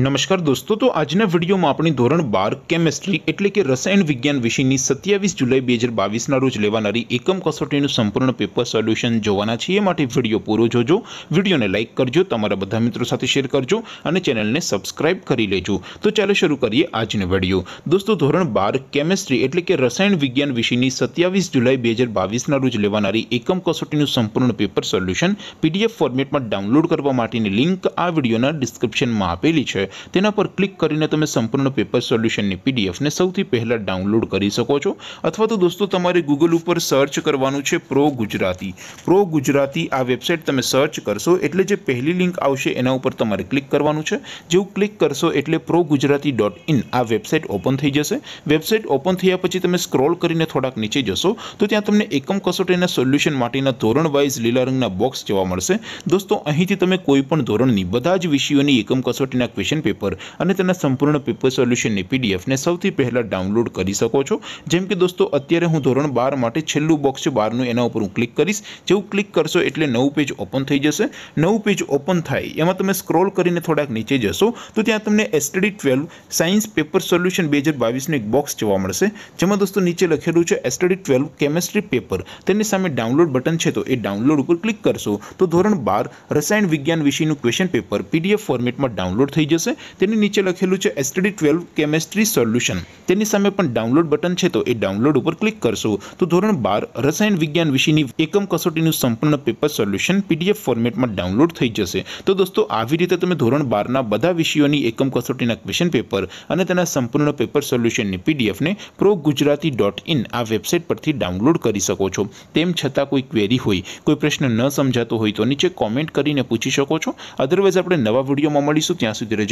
નમસ્કાર દોસ્તો તો આજના વિડીયોમાં આપણે ધોરણ બાર કેમેસ્ટ્રી એટલે કે રસાયણ વિજ્ઞાન વિષયની સત્યાવીસ જુલાઈ બે હજાર બાવીસના રોજ લેવાનારી એકમ કસોટીનું સંપૂર્ણ પેપર સોલ્યુશન જોવાના છીએ એ માટે વિડીયો પૂરો જોજો વિડીયોને લાઇક કરજો તમારા બધા મિત્રો સાથે શેર કરજો અને ચેનલને સબસ્ક્રાઇબ કરી લેજો તો ચાલો શરૂ કરીએ આજનો વિડીયો દોસ્તો ધોરણ બાર કેમેસ્ટ્રી એટલે કે રસાયણ વિજ્ઞાન વિષયની સત્યાવીસ જુલાઈ બે હજાર બાવીસના રોજ લેવાનારી એકમ કસોટીનું સંપૂર્ણ પેપર સોલ્યુશન પીડીએફ ફોર્મેટમાં ડાઉનલોડ કરવા માટેની લિંક આ વિડીયોના ડિસ્ક્રિપ્શનમાં આપેલી છે તેના પર ક્લિક કરીને તમે સંપૂર્ણ પેપર સોલ્યુશનની પીડીએફને સૌથી પહેલાં ડાઉનલોડ કરી શકો છો અથવા તો દોસ્તો તમારે ગૂગલ ઉપર સર્ચ કરવાનું છે પ્રો ગુજરાતી પ્રો ગુજરાતી આ વેબસાઇટ તમે સર્ચ કરશો એટલે જે પહેલી લિંક આવશે એના ઉપર તમારે ક્લિક કરવાનું છે જેવું ક્લિક કરશો એટલે પ્રો ગુજરાતી ડોટ ઇન આ વેબસાઇટ ઓપન થઈ જશે વેબસાઇટ ઓપન થયા પછી તમે સ્ક્રોલ કરીને થોડાક નીચે જશો તો ત્યાં તમને એકમ કસોટીના સોલ્યુશન માટેના ધોરણ વાઇઝ લીલા રંગના બોક્સ જોવા મળશે દોસ્તો અહીંથી તમે કોઈ પણ ધોરણની બધા જ વિષયોની એકમ કસોટીના ક્વેશ્ચન ક્વેશ્ચન પેપર અને તેના સંપૂર્ણ પેપર સોલ્યુશનની પીડીએફને સૌથી પહેલાં ડાઉનલોડ કરી શકો છો જેમ કે દોસ્તો અત્યારે હું ધોરણ બાર માટે છેલ્લું બોક્સ છે બારનું એના ઉપર હું ક્લિક કરીશ જેવું ક્લિક કરશો એટલે નવું પેજ ઓપન થઈ જશે નવું પેજ ઓપન થાય એમાં તમે સ્ક્રોલ કરીને થોડાક નીચે જશો તો ત્યાં તમને STD twelve science paper solution બે હજાર બાવીસનું એક બોક્સ જોવા મળશે જેમાં દોસ્તો નીચે લખેલું છે એસટડી ટ્વેલ્વ કેમેસ્ટ્રી પેપર તેની સામે ડાઉનલોડ બટન છે તો એ ડાઉનલોડ ઉપર ક્લિક કરશો તો ધોરણ બાર રસાયણ વિજ્ઞાન વિષયનું ક્વેશ્ચન પેપર પીડીએફ ફોર્મેટમાં ડાઉનલોડ થઈ જશે થશે તેની નીચે લખેલું છે એસટીડી ટ્વેલ્વ કેમેસ્ટ્રી સોલ્યુશન તેની સામે પણ ડાઉનલોડ બટન છે તો એ ડાઉનલોડ ઉપર ક્લિક કરશો તો ધોરણ બાર રસાયણ વિજ્ઞાન વિષયની એકમ કસોટીનું સંપૂર્ણ પેપર સોલ્યુશન પીડીએફ ફોર્મેટમાં ડાઉનલોડ થઈ જશે તો દોસ્તો આવી રીતે તમે ધોરણ બારના બધા વિષયોની એકમ કસોટીના ક્વેશ્ચન પેપર અને તેના સંપૂર્ણ પેપર સોલ્યુશનની પીડીએફને પ્રો ગુજરાતી ડોટ ઇન આ વેબસાઇટ પરથી ડાઉનલોડ કરી શકો છો તેમ છતાં કોઈ ક્વેરી હોય કોઈ પ્રશ્ન ન સમજાતો હોય તો નીચે કોમેન્ટ કરીને પૂછી શકો છો અધરવાઇઝ આપણે નવા વિડીયોમાં મળીશું ત્યાં સુધી રજા